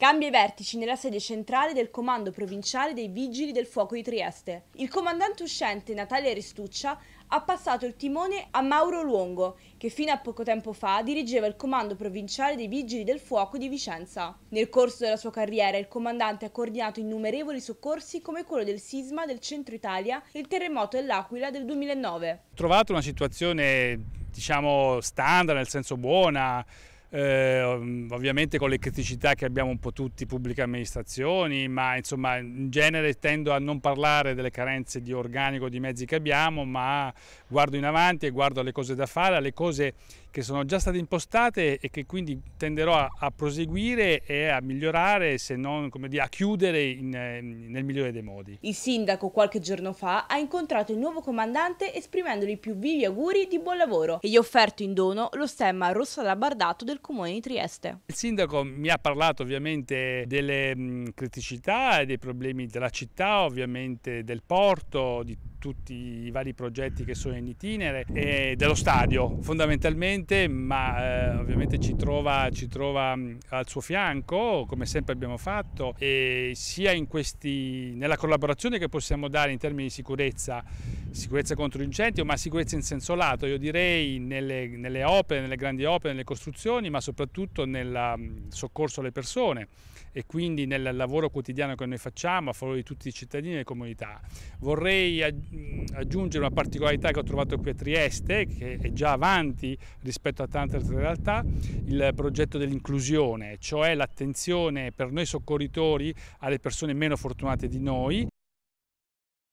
Cambia i vertici nella sede centrale del Comando Provinciale dei Vigili del Fuoco di Trieste. Il comandante uscente Natalia Ristuccia ha passato il timone a Mauro Luongo, che fino a poco tempo fa dirigeva il Comando Provinciale dei Vigili del Fuoco di Vicenza. Nel corso della sua carriera il comandante ha coordinato innumerevoli soccorsi come quello del sisma del centro Italia e il terremoto dell'Aquila del 2009. Ho trovato una situazione diciamo standard, nel senso buona, eh, um, ovviamente con le criticità che abbiamo un po' tutti, pubbliche amministrazioni, ma insomma in genere tendo a non parlare delle carenze di organico, di mezzi che abbiamo, ma guardo in avanti e guardo alle cose da fare, alle cose che sono già state impostate e che quindi tenderò a, a proseguire e a migliorare, se non dire, a chiudere in, eh, nel migliore dei modi. Il sindaco qualche giorno fa ha incontrato il nuovo comandante esprimendogli i più vivi auguri di buon lavoro e gli ha offerto in dono lo stemma rosso alabardato del del Comune di Trieste. Il sindaco mi ha parlato ovviamente delle criticità e dei problemi della città, ovviamente del porto, di tutti i vari progetti che sono in itinere e eh, dello stadio fondamentalmente, ma eh, ovviamente ci trova, ci trova mm, al suo fianco come sempre abbiamo fatto e sia questi, nella collaborazione che possiamo dare in termini di sicurezza, sicurezza contro incendio, ma sicurezza in senso lato, io direi nelle, nelle opere, nelle grandi opere, nelle costruzioni, ma soprattutto nel mm, soccorso alle persone e quindi nel lavoro quotidiano che noi facciamo a favore di tutti i cittadini e le comunità. Vorrei aggiungere una particolarità che ho trovato qui a Trieste, che è già avanti rispetto a tante altre realtà, il progetto dell'inclusione, cioè l'attenzione per noi soccorritori alle persone meno fortunate di noi.